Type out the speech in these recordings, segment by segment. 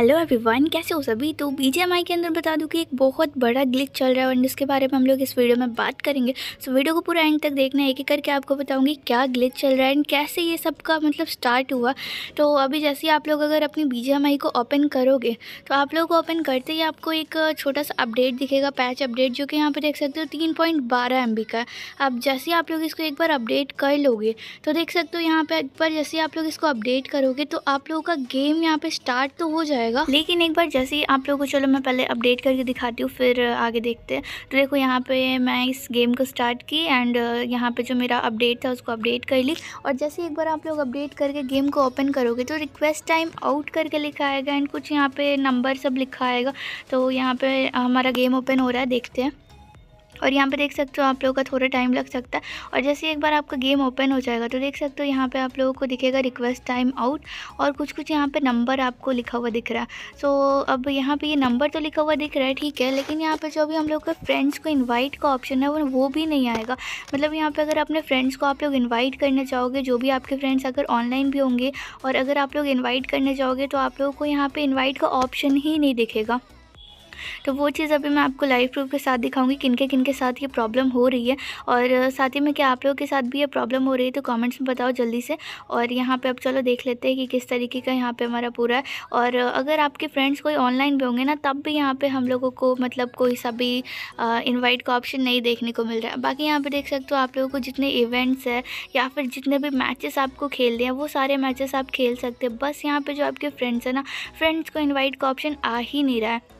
hello everyone कैसे हो सभी तो बी के अंदर बता दूं कि एक बहुत बड़ा ग्लिच चल रहा है और इसके बारे में हम लोग इस वीडियो में बात करेंगे सो so, वीडियो को पूरा एंड तक देखना है एक एक करके आपको बताऊंगी क्या ग्लिच चल रहा है एंड कैसे ये सब का मतलब स्टार्ट हुआ तो अभी जैसे ही आप लोग अगर अपनी बी को ओपन करोगे तो आप लोग ओपन करते ही आपको एक छोटा सा अपडेट दिखेगा पैच अपडेट जो कि यहाँ पर देख सकते हो तीन पॉइंट बारह एम का अब जैसे ही आप लोग इसको एक बार अपडेट कर लोगे तो देख सकते हो यहाँ पर एक बार जैसे आप लोग इसको अपडेट करोगे तो आप लोगों का गेम यहाँ पर स्टार्ट तो हो जाएगा जाएगा लेकिन एक बार जैसे ही आप लोगों को चलो मैं पहले अपडेट करके दिखाती हूँ फिर आगे देखते हैं तो देखो यहाँ पे मैं इस गेम को स्टार्ट की एंड यहाँ पे जो मेरा अपडेट था उसको अपडेट कर ली और जैसे एक बार आप लोग अपडेट करके गेम को ओपन करोगे तो रिक्वेस्ट टाइम आउट करके लिखा आएगा एंड कुछ यहाँ पे नंबर सब लिखा आएगा तो यहाँ पे हमारा गेम ओपन हो रहा है देखते हैं और यहाँ पे देख सकते हो आप लोगों का थोड़ा टाइम लग सकता है और जैसे एक बार आपका गेम ओपन हो जाएगा तो देख सकते हो यहाँ पे आप लोगों को दिखेगा रिक्वेस्ट टाइम आउट और कुछ कुछ यहाँ पे नंबर आपको लिखा हुआ दिख रहा है सो अब यहाँ पे ये यह नंबर तो लिखा हुआ दिख रहा है ठीक है लेकिन यहाँ पर जो भी हम लोग के फ्रेंड्स को इन्वाइट का ऑप्शन है वो वो भी नहीं आएगा मतलब यहाँ पर अगर अपने फ्रेंड्स को आप लोग इन्वाइट करना चाहोगे जो भी आपके फ्रेंड्स अगर ऑनलाइन भी होंगे और अगर आप लोग इन्वाइट करने जाओगे तो आप लोगों को यहाँ पर इन्वाइट का ऑप्शन ही नहीं दिखेगा तो वो चीज़ अभी मैं आपको लाइव प्रूफ के साथ दिखाऊंगी किन के किन के साथ ये प्रॉब्लम हो रही है और साथ ही में क्या आप लोगों के साथ भी ये प्रॉब्लम हो रही है तो कमेंट्स में बताओ जल्दी से और यहाँ पे अब चलो देख लेते हैं कि किस तरीके का यहाँ पे हमारा पूरा है और अगर आपके फ्रेंड्स कोई ऑनलाइन भी होंगे ना तब भी यहाँ पर हम लोगों को मतलब कोई सा भी इन्वाइट का ऑप्शन नहीं देखने को मिल रहा है बाकी यहाँ पर देख सकते हो आप लोगों को जितने इवेंट्स है या फिर जितने भी मैचेस आपको खेल रहे हैं वो सारे मैचेस आप खेल सकते हैं बस यहाँ पर जो आपके फ्रेंड्स हैं ना फ्रेंड्स को इन्वाइट का ऑप्शन आ ही नहीं रहा है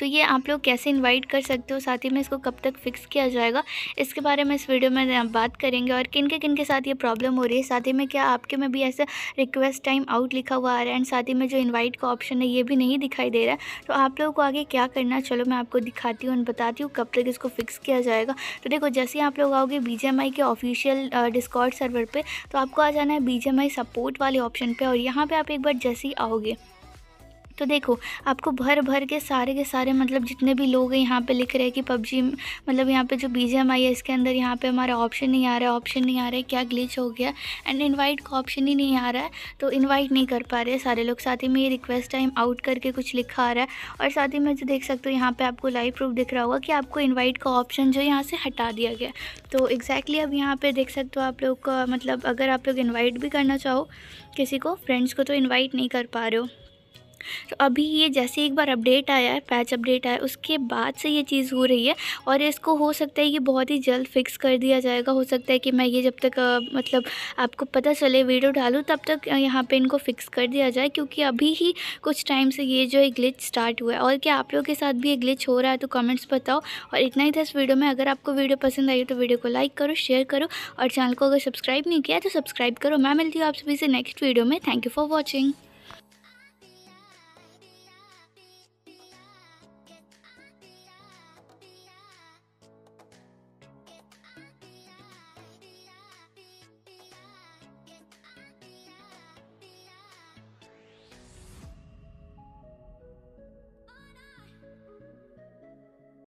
तो ये आप लोग कैसे इन्वाइट कर सकते हो साथ ही में इसको कब तक फिक्स किया जाएगा इसके बारे में इस वीडियो में बात करेंगे और किन के किन के साथ ये प्रॉब्लम हो रही है साथ ही में क्या आपके में भी ऐसा रिक्वेस्ट टाइम आउट लिखा हुआ आ रहा है एंड साथ ही में जो इन्वाइट का ऑप्शन है ये भी नहीं दिखाई दे रहा है तो आप लोगों को आगे क्या करना चलो मैं आपको दिखाती हूँ बताती हूँ कब तक इसको फिक्स किया जाएगा तो देखो जैसे ही आप लोग आओगे बी के ऑफिशियल डिस्कॉर्ड सर्वर पर तो आपको आ जाना है बी सपोर्ट वाले ऑप्शन पर और यहाँ पर आप एक बार जैसे ही आओगे तो देखो आपको भर भर के सारे के सारे मतलब जितने भी लोग हैं यहाँ पे लिख रहे हैं कि पबजी मतलब यहाँ पे जो बी है इसके अंदर यहाँ पे हमारा ऑप्शन नहीं आ रहा है ऑप्शन नहीं आ रहा है क्या ग्लिच हो गया एंड इनवाइट का ऑप्शन ही नहीं आ रहा है तो इनवाइट नहीं कर पा रहे सारे लोग साथ ही में ये रिक्वेस्ट टाइम आउट करके कुछ लिखा आ रहा है और साथ ही में जो देख सकते हो यहाँ पर आपको लाइव प्रूफ दिख रहा होगा कि आपको इन्वाइट का ऑप्शन जो यहाँ से हटा दिया गया तो एग्जैक्टली अब यहाँ पर देख सकते हो आप लोग का मतलब अगर आप लोग इन्वाइट भी करना चाहो किसी को फ्रेंड्स को तो इन्वाइट नहीं कर पा रहे हो तो अभी ये जैसे एक बार अपडेट आया है पैच अपडेट आया उसके बाद से ये चीज़ हो रही है और इसको हो सकता है कि बहुत ही जल्द फिक्स कर दिया जाएगा हो सकता है कि मैं ये जब तक आ, मतलब आपको पता चले वीडियो डालूँ तब तक यहाँ पे इनको फ़िक्स कर दिया जाए क्योंकि अभी ही कुछ टाइम से ये जो है ग्लिच स्टार्ट हुआ है और क्या आप लोगों के साथ भी ये ग्लिच हो रहा है तो कमेंट्स बताओ और इतना ही था इस वीडियो में अगर आपको वीडियो पसंद आई तो वीडियो को लाइक करो शेयर करो और चैनल को अगर सब्सक्राइब नहीं किया तो सब्सक्राइब करो मैं मिलती हूँ आप सभी से नेक्स्ट वीडियो में थैंक यू फॉर वॉचिंग